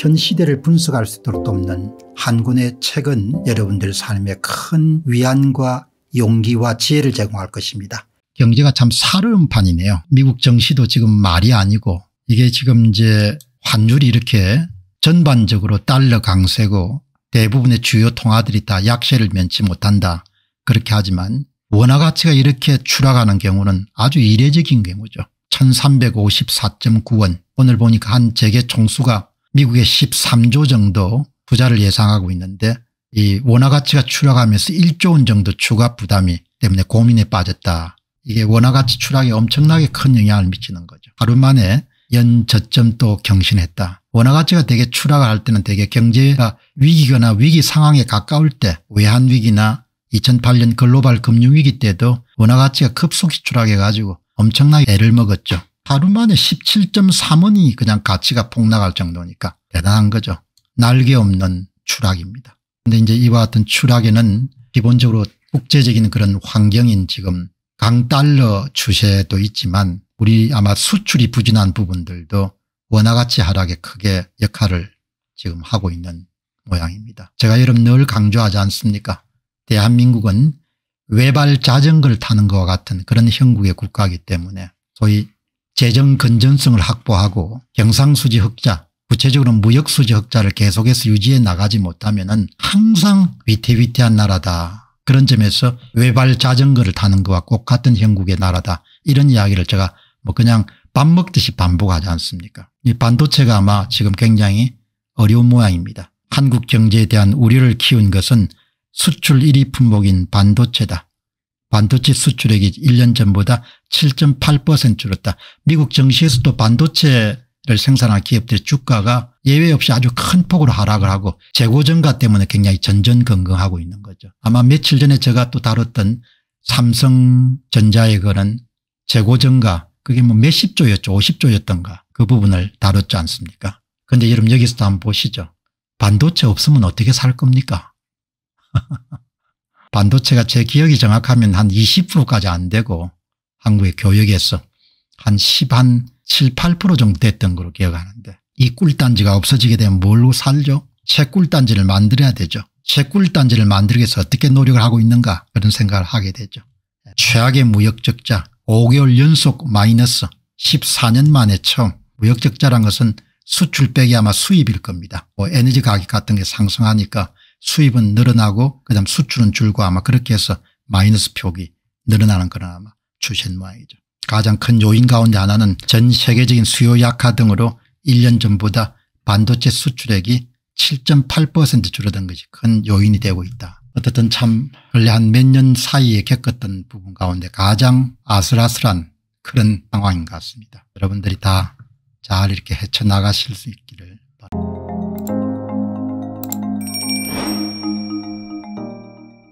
현 시대를 분석할 수 있도록 돕는 한 권의 책은 여러분들 삶에 큰 위안과 용기와 지혜를 제공할 것입니다. 경제가 참 사르름판이네요. 미국 정시도 지금 말이 아니고 이게 지금 이제 환율이 이렇게 전반적으로 달러 강세고 대부분의 주요 통화들이 다 약세를 면치 못한다. 그렇게 하지만 원화 가치가 이렇게 추락하는 경우는 아주 이례적인 경우죠. 1354.9원 오늘 보니까 한 재계 총수가 미국의 13조 정도 부자를 예상하고 있는데 이 원화 가치가 추락하면서 1조 원 정도 추가 부담이 때문에 고민에 빠졌다. 이게 원화 가치 추락에 엄청나게 큰 영향을 미치는 거죠. 하루 만에 연 저점 또 경신했다. 원화 가치가 되게 추락을 할 때는 되게 경제가 위기거나 위기 상황에 가까울 때 외환 위기나 2008년 글로벌 금융위기 때도 원화 가치가 급속히 추락해 가지고 엄청나게 애를 먹었죠. 하루 만에 17.3원이 그냥 가치가 폭락할 정도니까 대단한 거죠. 날개 없는 추락입니다. 근데 이제 이와 같은 추락에는 기본적으로 국제적인 그런 환경인 지금 강달러 추세도 있지만 우리 아마 수출이 부진한 부분들도 원화가치 하락에 크게 역할을 지금 하고 있는 모양입니다. 제가 여러분 늘 강조하지 않습니까 대한민국은 외발 자전거를 타는 것과 같은 그런 형국의 국가이기 때문에 소위 재정 건전성을 확보하고 경상수지 흑자 구체적으로 무역수지 흑자를 계속해서 유지해 나가지 못하면 항상 위태위태한 나라다. 그런 점에서 외발 자전거를 타는 것과 꼭 같은 형국의 나라다. 이런 이야기를 제가 뭐 그냥 밥 먹듯이 반복하지 않습니까 이 반도체가 아마 지금 굉장히 어려운 모양입니다. 한국 경제에 대한 우려를 키운 것은 수출 1위 품목인 반도체다. 반도체 수출액이 1년 전보다 7.8% 줄었다. 미국 정시에서도 반도체를 생산한 기업들의 주가가 예외 없이 아주 큰 폭으로 하락을 하고 재고 증가 때문에 굉장히 전전긍긍하고 있는 거죠. 아마 며칠 전에 제가 또 다뤘던 삼성전자의 그런 재고 증가 그게 뭐 몇십 조였죠. 50조였던가 그 부분을 다뤘지 않습니까 그런데 여러분 여기서도 한번 보시죠. 반도체 없으면 어떻게 살 겁니까 반도체가 제 기억이 정확하면 한 20%까지 안 되고 한국의 교역에서 한 10, 한 7, 8% 정도 됐던 걸로 기억하는데 이 꿀단지가 없어지게 되면 뭘로 살죠? 채 꿀단지를 만들어야 되죠. 채 꿀단지를 만들기 위해서 어떻게 노력을 하고 있는가 그런 생각을 하게 되죠. 최악의 무역적자 5개월 연속 마이너스 14년 만에 처음 무역적자란 것은 수출 빼기 아마 수입일 겁니다. 뭐 에너지 가격 같은 게 상승하니까 수입은 늘어나고 그다음 수출은 줄고 아마 그렇게 해서 마이너스 표기 늘어나는 그런 아마 추세 모양이죠. 가장 큰 요인 가운데 하나는 전 세계적인 수요 약화 등으로 1년 전보다 반도체 수출액이 7.8% 줄어든 것이 큰 요인이 되고 있다. 어쨌든 참 원래 한 몇 년 사이에 겪었던 부분 가운데 가장 아슬아슬한 그런 상황인 것 같습니다. 여러분들이 다 잘 이렇게 헤쳐나가실 수 있게